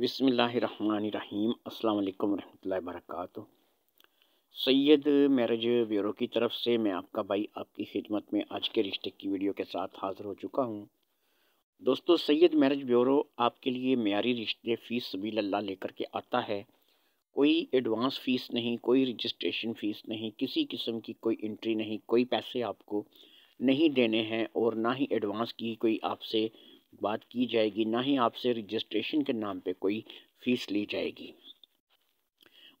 बिसमीम् अल्लाम वरहमल work Syed marriage bureau की तरफ से मैं आपका भाई आपकी खिदमत में आज के रिश्ते की वीडियो के साथ हाज़िर हो चुका हूँ दोस्तों सैयद मैरिज ब्यूरो आपके लिए मैारी रिश्ते फ़ीस सबील अल्लाह लेकर के आता है कोई एडवांस फ़ीस नहीं कोई रजिस्ट्रेशन फ़ीस नहीं किसी किस्म की कोई इंट्री नहीं कोई पैसे आपको नहीं देने हैं और ना ही एडवांस की कोई आपसे बात की जाएगी ना ही आपसे रजिस्ट्रेशन के नाम पे कोई फ़ीस ली जाएगी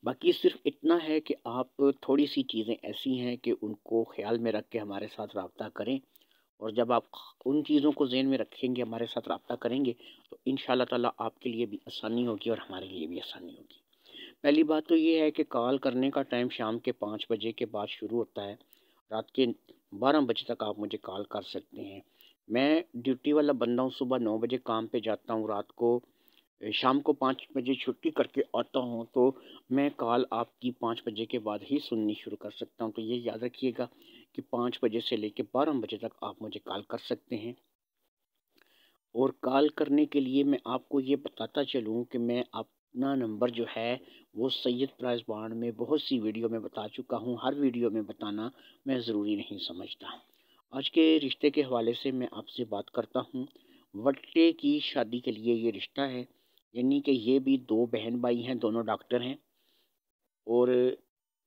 बाकी सिर्फ इतना है कि आप थोड़ी सी चीज़ें ऐसी हैं कि उनको ख्याल में रख के हमारे साथ रबता करें और जब आप उन चीज़ों को जेन में रखेंगे हमारे साथ रबता करेंगे तो इन ताला आपके लिए भी आसानी होगी और हमारे लिए भी आसानी होगी पहली बात तो ये है कि कॉल करने का टाइम शाम के पाँच बजे के बाद शुरू होता है रात के बारह बजे तक आप मुझे कॉल कर सकते हैं मैं ड्यूटी वाला बंदा हूँ सुबह नौ बजे काम पे जाता हूँ रात को शाम को पाँच बजे छुट्टी करके आता हूँ तो मैं कॉल आपकी पाँच बजे के बाद ही सुननी शुरू कर सकता हूँ तो ये याद रखिएगा कि पाँच बजे से लेकर बारह बजे तक आप मुझे कॉल कर सकते हैं और कॉल करने के लिए मैं आपको ये बताता चलूँ कि मैं अपना नंबर जो है वो सैयद प्राइज़ बाण में बहुत सी वीडियो में बता चुका हूँ हर वीडियो में बताना मैं ज़रूरी नहीं समझता आज के रिश्ते के हवाले से मैं आपसे बात करता हूँ वट्टे की शादी के लिए ये रिश्ता है यानी कि ये भी दो बहन भाई हैं दोनों डॉक्टर हैं और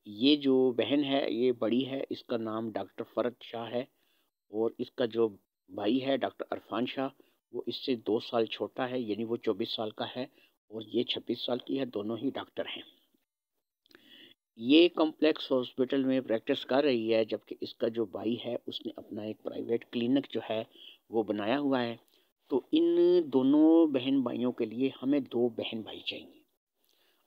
ये जो बहन है ये बड़ी है इसका नाम डॉक्टर फरत शाह है और इसका जो भाई है डॉक्टर अरफान शाह वो इससे दो साल छोटा है यानी वो चौबीस साल का है और ये छब्बीस साल की है दोनों ही डॉक्टर हैं ये कॉम्प्लेक्स हॉस्पिटल में प्रैक्टिस कर रही है जबकि इसका जो भाई है उसने अपना एक प्राइवेट क्लिनिक जो है वो बनाया हुआ है तो इन दोनों बहन भाइयों के लिए हमें दो बहन भाई चाहिए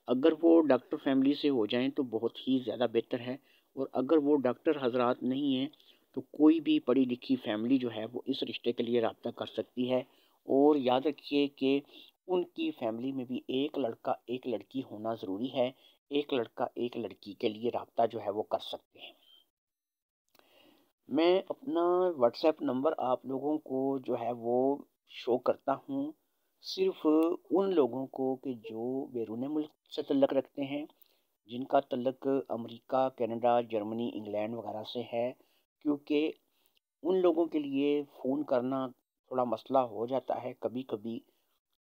अगर वो डॉक्टर फैमिली से हो जाएं तो बहुत ही ज़्यादा बेहतर है और अगर वो डॉक्टर हजरात नहीं हैं तो कोई भी पढ़ी लिखी फैमिली जो है वो इस रिश्ते के लिए रबता कर सकती है और याद रखिए कि उनकी फैमिली में भी एक लड़का एक लड़की होना ज़रूरी है एक लड़का एक लड़की के लिए रबता जो है वो कर सकते हैं मैं अपना व्हाट्सएप नंबर आप लोगों को जो है वो शो करता हूँ सिर्फ उन लोगों को कि जो बैरून मुल्क से तल्लक रखते हैं जिनका तल्लक अमेरिका कनाडा जर्मनी इंग्लैंड वगैरह से है क्योंकि उन लोगों के लिए फ़ोन करना थोड़ा मसला हो जाता है कभी कभी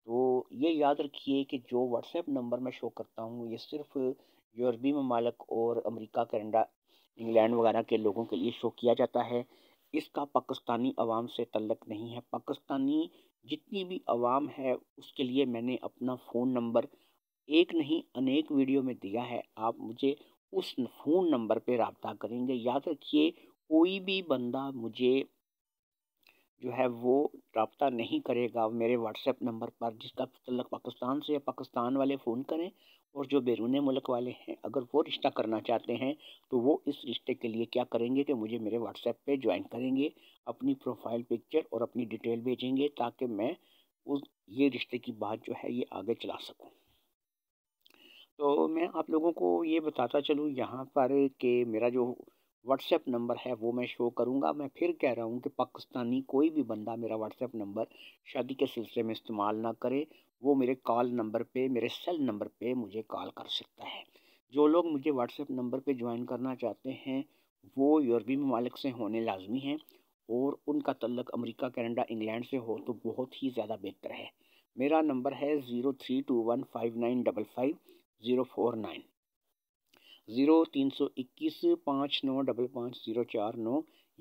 तो ये याद रखिए कि जो व्हाट्सएप नंबर मैं शो करता हूँ ये सिर्फ यूरोपी ममालक और अमेरिका कनाडा इंग्लैंड वगैरह के लोगों के लिए शो किया जाता है इसका पाकिस्तानी आवाम से तल्लक नहीं है पाकिस्तानी जितनी भी आवाम है उसके लिए मैंने अपना फ़ोन नंबर एक नहीं अनेक वीडियो में दिया है आप मुझे उस फ़ोन नंबर पर रबता करेंगे याद रखिए कोई भी बंदा मुझे जो है वो रबता नहीं करेगा मेरे व्हाट्सएप नंबर पर जिसका तल्लक मतलब पाकिस्तान से या पाकिस्तान वाले फ़ोन करें और जो बैरून मुल्क वाले हैं अगर वो रिश्ता करना चाहते हैं तो वो इस रिश्ते के लिए क्या करेंगे कि मुझे मेरे व्हाट्सएप पे ज्वाइन करेंगे अपनी प्रोफाइल पिक्चर और अपनी डिटेल भेजेंगे ताकि मैं उस ये रिश्ते की बात जो है ये आगे चला सकूँ तो मैं आप लोगों को ये बताता चलूँ यहाँ पर कि मेरा जो व्हाट्सएप नंबर है वो मैं शो करूँगा मैं फिर कह रहा हूँ कि पाकिस्तानी कोई भी बंदा मेरा व्हाट्सएप नंबर शादी के सिलसिले में इस्तेमाल ना करे वो मेरे कॉल नंबर पे मेरे सेल नंबर पे मुझे कॉल कर सकता है जो लोग मुझे व्हाट्सएप नंबर पे ज्वाइन करना चाहते हैं वो यूरोपी ममालिक से होने लाजमी हैं और उनका तल्लक अमरीका कैनेडा इंग्लैंड से हो तो बहुत ही ज़्यादा बेहतर है मेरा नंबर है zero three two one five nine double five zero four nine zero तीन सौ इक्कीस पाँच नौ डबल पाँच ज़ीरो चार नौ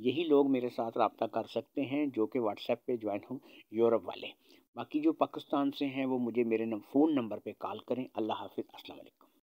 यही लोग मेरे साथ रबता कर सकते हैं जो कि व्हाट्सएप पे ज्वाइन हों यूरोप वाले बाकी जो पाकिस्तान से हैं वो मुझे मेरे फ़ोन नंबर पे कॉल करें अल्लाह हाफिज़ अस्सलाम वालेकुम